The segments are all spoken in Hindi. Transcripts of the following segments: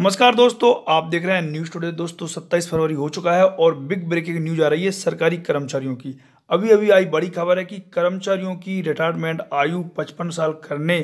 नमस्कार दोस्तों आप देख रहे हैं न्यूज टुडे दोस्तों 27 फरवरी हो चुका है और बिग ब्रेकिंग न्यूज आ रही है सरकारी कर्मचारियों की अभी अभी आई बड़ी खबर है कि कर्मचारियों की रिटायरमेंट आयु 55 साल करने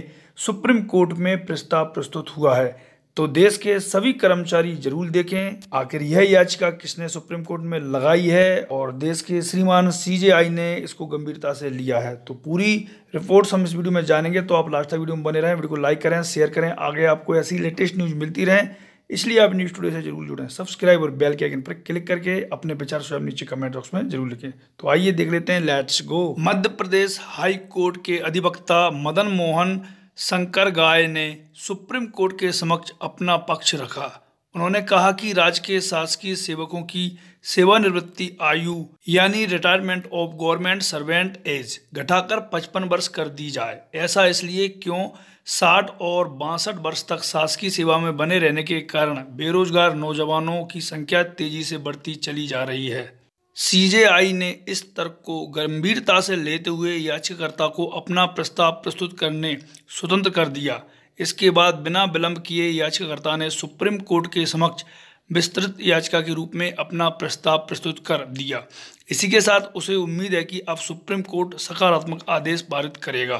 सुप्रीम कोर्ट में प्रस्ताव प्रस्तुत हुआ है तो देश के सभी कर्मचारी जरूर देखें आखिर यह याचिका किसने सुप्रीम कोर्ट में लगाई है और देश के श्रीमान सीजेआई ने इसको गंभीरता से लिया है तो पूरी रिपोर्ट हम इस वीडियो में जानेंगे तो आप लास्ट तक वीडियो में बने रहें वीडियो को लाइक करें शेयर करें आगे आपको ऐसी लेटेस्ट न्यूज़ मिलती रहें इसलिए आप न्यूज़ टूडे से जरूर जुड़ें सब्सक्राइब और बेल के आइकन पर क्लिक करके अपने विचार स्वयं नीचे कमेंट बॉक्स में जरूर लिखें तो आइए देख लेते हैं let's go Madhya Pradesh high court के अधिवक्ता मदन मोहन शंकर गाय ने सुप्रीम कोर्ट के समक्ष अपना पक्ष रखा उन्होंने कहा कि राज्य के शासकीय सेवकों की सेवानिवृत्ति आयु यानी retirement of government servant age घटाकर 55 वर्ष कर दी जाए ऐसा इसलिए क्यों 60 और बासठ वर्ष तक शासकीय सेवा में बने रहने के कारण बेरोजगार नौजवानों की संख्या तेजी से बढ़ती चली जा रही है सीजेआई ने इस तर्क को गंभीरता से लेते हुए याचिकाकर्ता को अपना प्रस्ताव प्रस्तुत करने स्वतंत्र कर दिया इसके बाद बिना विलंब किए याचिकाकर्ता ने सुप्रीम कोर्ट के समक्ष विस्तृत याचिका के रूप में अपना प्रस्ताव प्रस्तुत कर दिया इसी के साथ उसे उम्मीद है कि अब सुप्रीम कोर्ट सकारात्मक आदेश पारित करेगा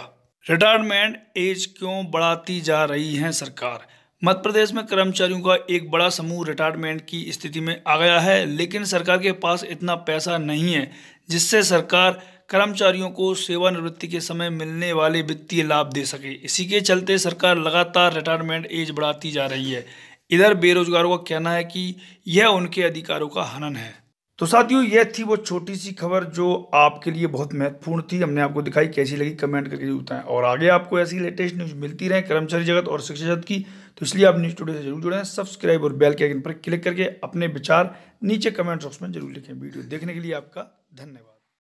रिटायरमेंट एज क्यों बढ़ाती जा रही है सरकार मध्य प्रदेश में कर्मचारियों का एक बड़ा समूह रिटायरमेंट की स्थिति में आ गया है लेकिन सरकार के पास इतना पैसा नहीं है जिससे सरकार कर्मचारियों को सेवानिवृत्ति के समय मिलने वाले वित्तीय लाभ दे सके इसी के चलते सरकार लगातार रिटायरमेंट एज बढ़ाती जा रही है इधर बेरोजगारों का कहना है कि यह उनके अधिकारों का हनन है तो साथियों यह थी वो छोटी सी खबर जो आपके लिए बहुत महत्वपूर्ण थी हमने आपको दिखाई कैसी लगी कमेंट करके बताएं और आगे आपको ऐसी लेटेस्ट न्यूज़ मिलती रहे कर्मचारी जगत और शिक्षा जगत की तो इसलिए आप न्यूज़ टुडे से जरूर जुड़ें सब्सक्राइब और बेल के आइकन पर क्लिक करके अपने विचार नीचे कमेंट बॉक्स में जरूर लिखें वीडियो देखने के लिए आपका धन्यवाद